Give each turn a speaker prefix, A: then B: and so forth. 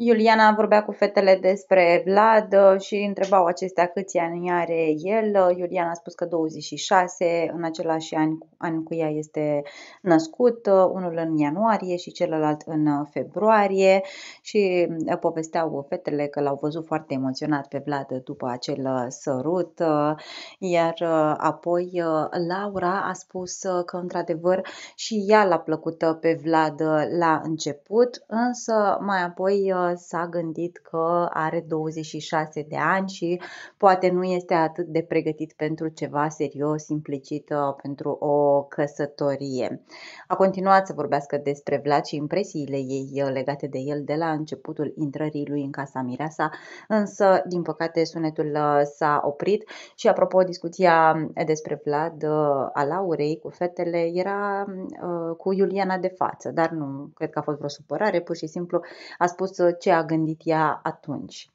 A: Iuliana vorbea cu fetele despre Vlad uh, și întrebau acestea câți ani are el. Uh, Iuliana a spus că 26, în același an, an cu ea este născut, uh, unul în ianuarie și celălalt în februarie și povesteau fetele că l-au văzut foarte emoționat pe Vlad după acel sărut, iar apoi Laura a spus că într-adevăr și ea l-a plăcut pe Vlad la început, însă mai apoi s-a gândit că are 26 de ani și poate nu este atât de pregătit pentru ceva serios implicit uh, pentru o căsătorie. A continuat să vorbească despre Vlad și impresiile ei uh, legate de el de la începutul intrării lui în casa Mireasa, însă, din păcate, sunetul uh, s-a oprit și, apropo, discuția despre Vlad a Laurei cu fetele era cu Iuliana de față, dar nu cred că a fost vreo supărare, pur și simplu a spus ce a gândit ea atunci.